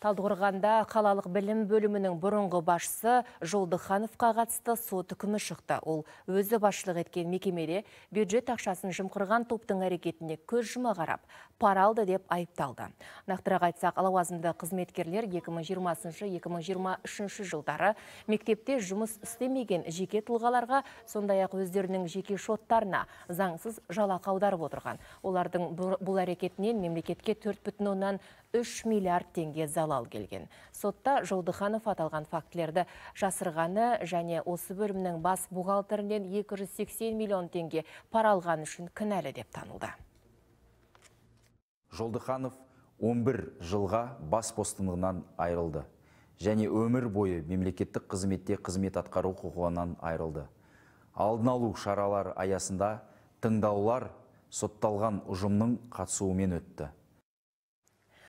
Талдықорғанда қалалық білім бөлімінің бұрынғы басшысы Жолдыхановқа қатысты сот үкімі шықты. Ол өзі басшылық еткен мекемеде бюджет ақшасын жымқырған топтың әрекетіне көз жұма қарап, пара алды деп айыпталды. Нақтырақ айтсақ, лауазымды қызметкерлер 2020-2023 жылдары мектепте жұмыс істемеген жеке тұлғаларға, сондай-ақ өздерінің жеке шоттарына заңсыз жалақы аударып отырған. Олардың бұл әрекетінен мемлекетке үш миллиард теңге залал залал келген сотта жолдыханов аталған фактлерді жасырғаны және осы бөлімнің бас бухгалтерінен 280 миллион теңге паралған үшін кінәлі деп танылды жолдыханов 11 жылға бас постынығынан айырылды және өмір бойы мемлекеттік қызметте қызмет атқару құқығынан айрылды. алдын алу шаралар аясында тыңдаулар сотталған ұжымның қатысуымен өтті